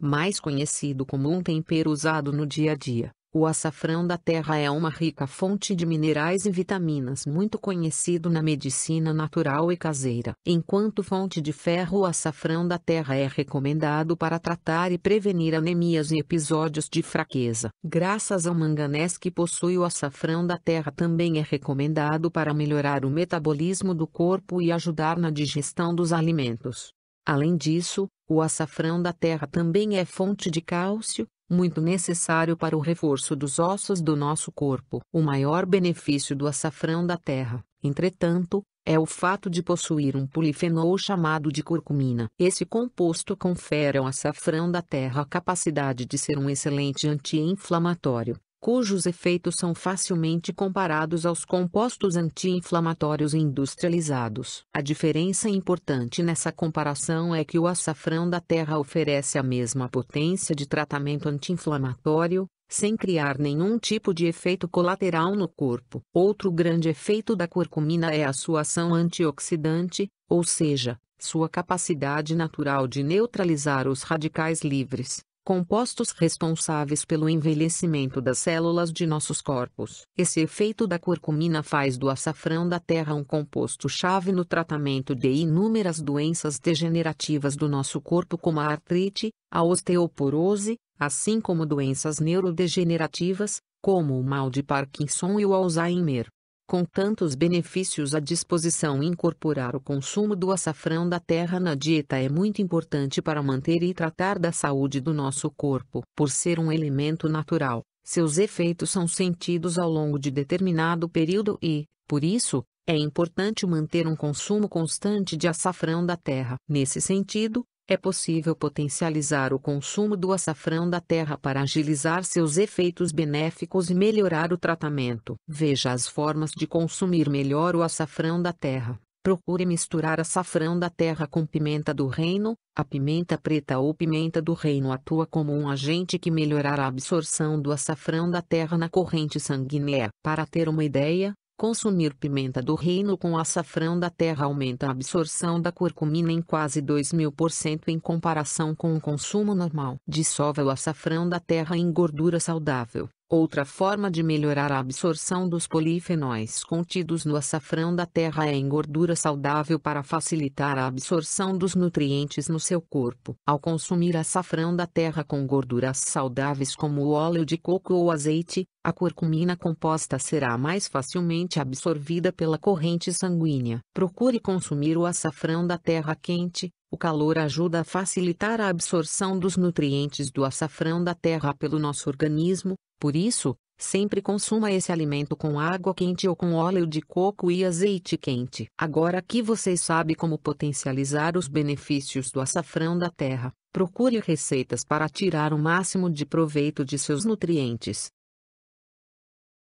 mais conhecido como um tempero usado no dia a dia. O açafrão da terra é uma rica fonte de minerais e vitaminas muito conhecido na medicina natural e caseira. Enquanto fonte de ferro, o açafrão da terra é recomendado para tratar e prevenir anemias e episódios de fraqueza. Graças ao manganês que possui, o açafrão da terra também é recomendado para melhorar o metabolismo do corpo e ajudar na digestão dos alimentos. Além disso, o açafrão da terra também é fonte de cálcio, muito necessário para o reforço dos ossos do nosso corpo. O maior benefício do açafrão da terra, entretanto, é o fato de possuir um polifenol chamado de curcumina. Esse composto confere ao açafrão da terra a capacidade de ser um excelente anti-inflamatório, cujos efeitos são facilmente comparados aos compostos anti-inflamatórios industrializados. A diferença importante nessa comparação é que o açafrão da terra oferece a mesma potência de tratamento anti-inflamatório, sem criar nenhum tipo de efeito colateral no corpo. Outro grande efeito da curcumina é a sua ação antioxidante, ou seja, sua capacidade natural de neutralizar os radicais livres compostos responsáveis pelo envelhecimento das células de nossos corpos. Esse efeito da curcumina faz do açafrão da terra um composto-chave no tratamento de inúmeras doenças degenerativas do nosso corpo, como a artrite, a osteoporose, assim como doenças neurodegenerativas, como o mal de Parkinson e o Alzheimer com tantos benefícios à disposição, incorporar o consumo do açafrão da terra na dieta é muito importante para manter e tratar da saúde do nosso corpo. Por ser um elemento natural, seus efeitos são sentidos ao longo de determinado período e, por isso, é importante manter um consumo constante de açafrão da terra. Nesse sentido, é possível potencializar o consumo do açafrão da terra para agilizar seus efeitos benéficos e melhorar o tratamento. Veja as formas de consumir melhor o açafrão da terra. Procure misturar açafrão da terra com pimenta do reino. A pimenta preta ou pimenta do reino atua como um agente que melhorará a absorção do açafrão da terra na corrente sanguínea. Para ter uma ideia, Consumir pimenta do reino com açafrão da terra aumenta a absorção da curcumina em quase 2000% em comparação com o consumo normal. Dissolve o açafrão da terra em gordura saudável, Outra forma de melhorar a absorção dos polifenóis contidos no açafrão da terra é em gordura saudável para facilitar a absorção dos nutrientes no seu corpo. Ao consumir açafrão da terra com gorduras saudáveis como o óleo de coco ou azeite, a curcumina composta será mais facilmente absorvida pela corrente sanguínea. Procure consumir o açafrão da terra quente, o calor ajuda a facilitar a absorção dos nutrientes do açafrão da terra pelo nosso organismo, por isso, sempre consuma esse alimento com água quente ou com óleo de coco e azeite quente. Agora que você sabe como potencializar os benefícios do açafrão da terra, procure receitas para tirar o máximo de proveito de seus nutrientes.